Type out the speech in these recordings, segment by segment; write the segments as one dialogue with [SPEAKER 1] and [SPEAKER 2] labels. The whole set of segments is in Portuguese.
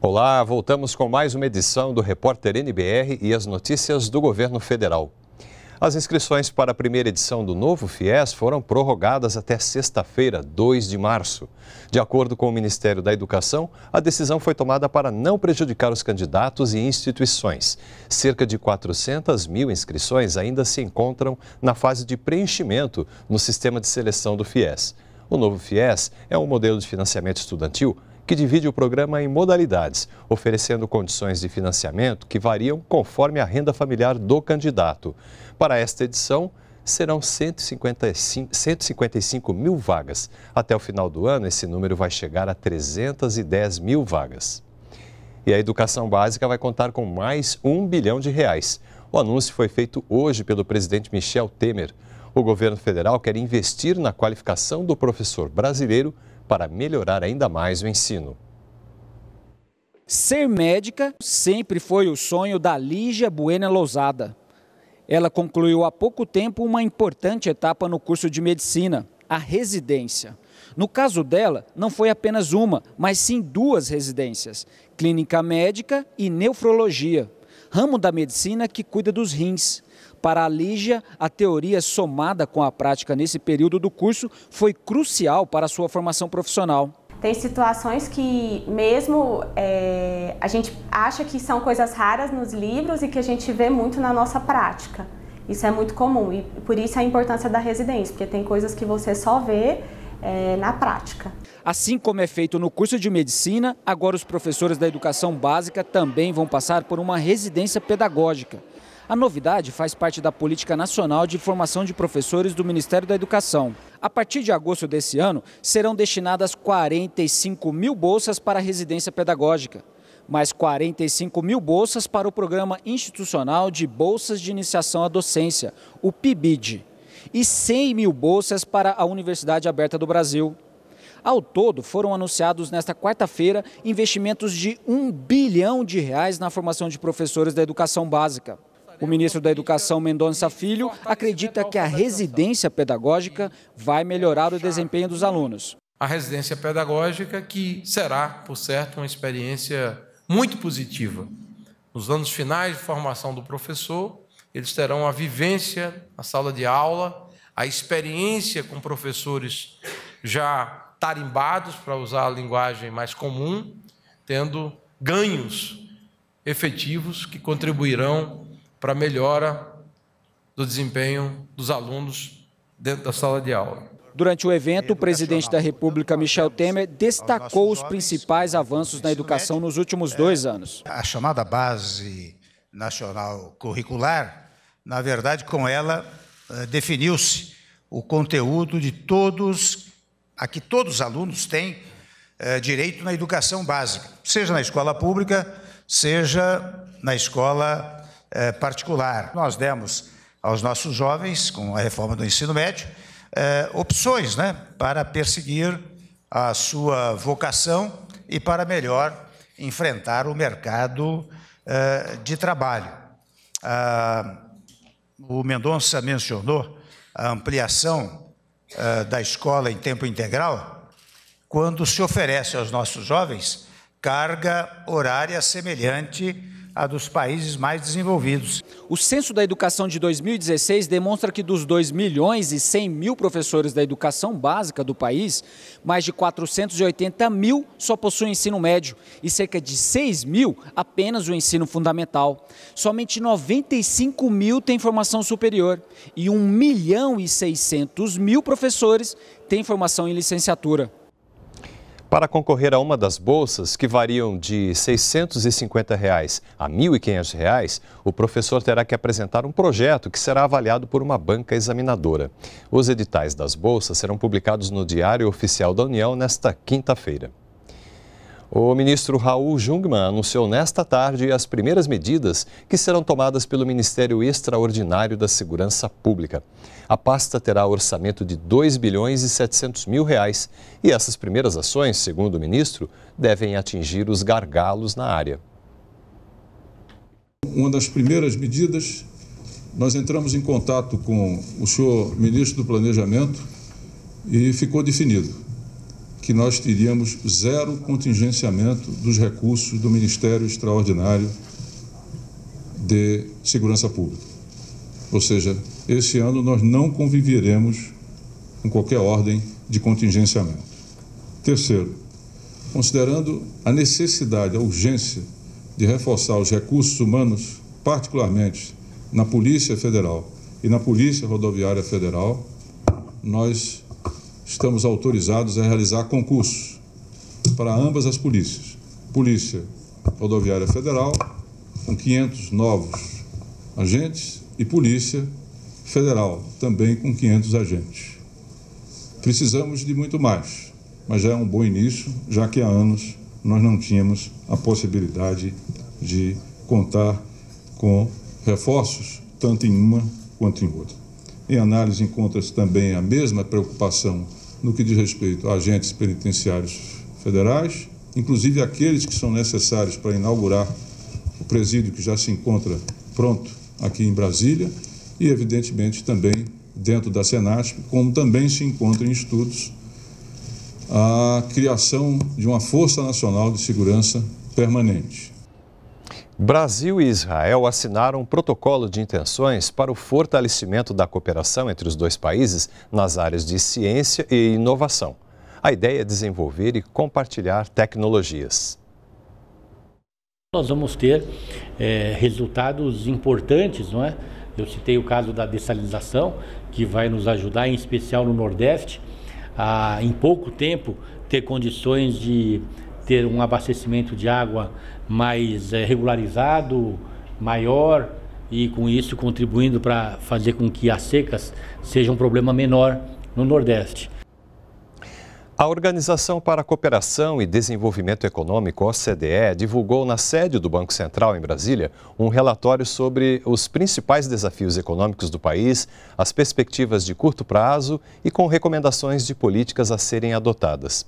[SPEAKER 1] Olá, voltamos com mais uma edição do Repórter NBR e as notícias do governo federal. As inscrições para a primeira edição do novo FIES foram prorrogadas até sexta-feira, 2 de março. De acordo com o Ministério da Educação, a decisão foi tomada para não prejudicar os candidatos e instituições. Cerca de 400 mil inscrições ainda se encontram na fase de preenchimento no sistema de seleção do FIES. O novo FIES é um modelo de financiamento estudantil que divide o programa em modalidades, oferecendo condições de financiamento que variam conforme a renda familiar do candidato. Para esta edição, serão 155, 155 mil vagas. Até o final do ano, esse número vai chegar a 310 mil vagas. E a educação básica vai contar com mais um bilhão de reais. O anúncio foi feito hoje pelo presidente Michel Temer. O governo federal quer investir na qualificação do professor brasileiro para melhorar ainda mais o ensino.
[SPEAKER 2] Ser médica sempre foi o sonho da Lígia Buena Lousada. Ela concluiu há pouco tempo uma importante etapa no curso de medicina, a residência. No caso dela, não foi apenas uma, mas sim duas residências: clínica médica e nefrologia ramo da medicina que cuida dos rins. Para a Lígia, a teoria somada com a prática nesse período do curso foi crucial para a sua formação profissional. Tem situações que, mesmo é, a gente acha que são coisas raras nos livros e que a gente vê muito na nossa prática. Isso é muito comum e por isso a importância da residência, porque tem coisas que você só vê é, na prática. Assim como é feito no curso de medicina, agora os professores da educação básica também vão passar por uma residência pedagógica. A novidade faz parte da Política Nacional de Formação de Professores do Ministério da Educação. A partir de agosto desse ano, serão destinadas 45 mil bolsas para a residência pedagógica, mais 45 mil bolsas para o Programa Institucional de Bolsas de Iniciação à Docência, o PIBID e 100 mil bolsas para a Universidade Aberta do Brasil. Ao todo, foram anunciados nesta quarta-feira investimentos de um bilhão de reais na formação de professores da educação básica. O ministro da Educação, Mendonça Filho, acredita que a residência pedagógica vai melhorar o desempenho dos alunos.
[SPEAKER 3] A residência pedagógica, que será, por certo, uma experiência muito positiva. Nos anos finais de formação do professor, eles terão a vivência na sala de aula, a experiência com professores já tarimbados, para usar a linguagem mais comum, tendo ganhos efetivos que contribuirão para a melhora do desempenho dos alunos dentro da sala de aula.
[SPEAKER 2] Durante o evento, o presidente da República, Michel Temer, destacou os principais avanços na educação nos últimos dois anos. A chamada base nacional curricular na verdade, com ela eh, definiu-se o conteúdo de todos, a que todos os alunos têm eh, direito na educação básica, seja na escola pública, seja na escola eh, particular. Nós demos aos nossos jovens, com a reforma do ensino médio, opções né, para perseguir a sua vocação e para melhor enfrentar o mercado de trabalho. Ah, o Mendonça mencionou a ampliação uh, da escola em tempo integral, quando se oferece aos nossos jovens carga horária semelhante a dos países mais desenvolvidos. O Censo da Educação de 2016 demonstra que dos 2 milhões e 100 mil professores da educação básica do país, mais de 480 mil só possuem ensino médio e cerca de 6 mil apenas o ensino fundamental. Somente 95 mil têm formação superior e 1 milhão e 600 mil professores têm formação em licenciatura.
[SPEAKER 1] Para concorrer a uma das bolsas, que variam de R$ 650 a R$ 1.500, o professor terá que apresentar um projeto que será avaliado por uma banca examinadora. Os editais das bolsas serão publicados no Diário Oficial da União nesta quinta-feira. O ministro Raul Jungmann anunciou nesta tarde as primeiras medidas que serão tomadas pelo Ministério Extraordinário da Segurança Pública. A pasta terá orçamento de 2 bilhões e 700 mil reais e essas primeiras ações, segundo o ministro, devem atingir os gargalos na área.
[SPEAKER 3] Uma das primeiras medidas, nós entramos em contato com o senhor ministro do Planejamento e ficou definido que nós teríamos zero contingenciamento dos recursos do Ministério Extraordinário de Segurança Pública. Ou seja, esse ano nós não conviveremos com qualquer ordem de contingenciamento. Terceiro, considerando a necessidade, a urgência de reforçar os recursos humanos, particularmente na Polícia Federal e na Polícia Rodoviária Federal, nós estamos autorizados a realizar concurso para ambas as polícias. Polícia Rodoviária Federal, com 500 novos agentes, e Polícia Federal, também com 500 agentes. Precisamos de muito mais, mas já é um bom início, já que há anos nós não tínhamos a possibilidade de contar com reforços, tanto em uma quanto em outra. Em análise, encontra-se também a mesma preocupação no que diz respeito a agentes penitenciários federais, inclusive aqueles que são necessários para inaugurar o presídio que já se encontra pronto aqui em Brasília, e, evidentemente, também dentro da Senasp, como também se encontra em estudos a criação de uma Força Nacional de Segurança Permanente.
[SPEAKER 1] Brasil e Israel assinaram um protocolo de intenções para o fortalecimento da cooperação entre os dois países nas áreas de ciência e inovação. A ideia é desenvolver e compartilhar tecnologias.
[SPEAKER 3] Nós vamos ter é, resultados importantes, não é? Eu citei o caso da dessalinização, que vai nos ajudar, em especial no Nordeste, a, em pouco tempo, ter condições de ter um abastecimento de água mais é, regularizado, maior e com isso contribuindo para fazer com que as secas sejam um problema menor no Nordeste.
[SPEAKER 1] A Organização para a Cooperação e Desenvolvimento Econômico, OCDE, divulgou na sede do Banco Central, em Brasília, um relatório sobre os principais desafios econômicos do país, as perspectivas de curto prazo e com recomendações de políticas a serem adotadas.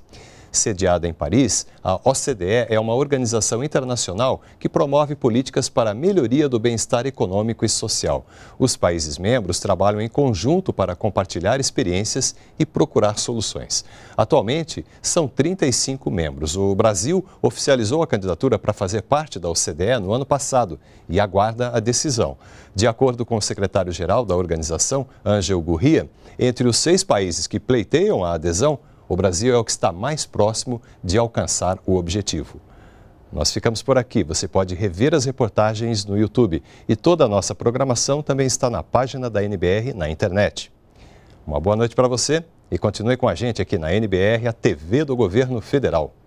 [SPEAKER 1] Sediada em Paris, a OCDE é uma organização internacional que promove políticas para a melhoria do bem-estar econômico e social. Os países membros trabalham em conjunto para compartilhar experiências e procurar soluções. Atualmente, são 35 membros. O Brasil oficializou a candidatura para fazer parte da OCDE no ano passado e aguarda a decisão. De acordo com o secretário-geral da organização, Angel Gurria, entre os seis países que pleiteiam a adesão, o Brasil é o que está mais próximo de alcançar o objetivo. Nós ficamos por aqui. Você pode rever as reportagens no YouTube e toda a nossa programação também está na página da NBR na internet. Uma boa noite para você e continue com a gente aqui na NBR, a TV do Governo Federal.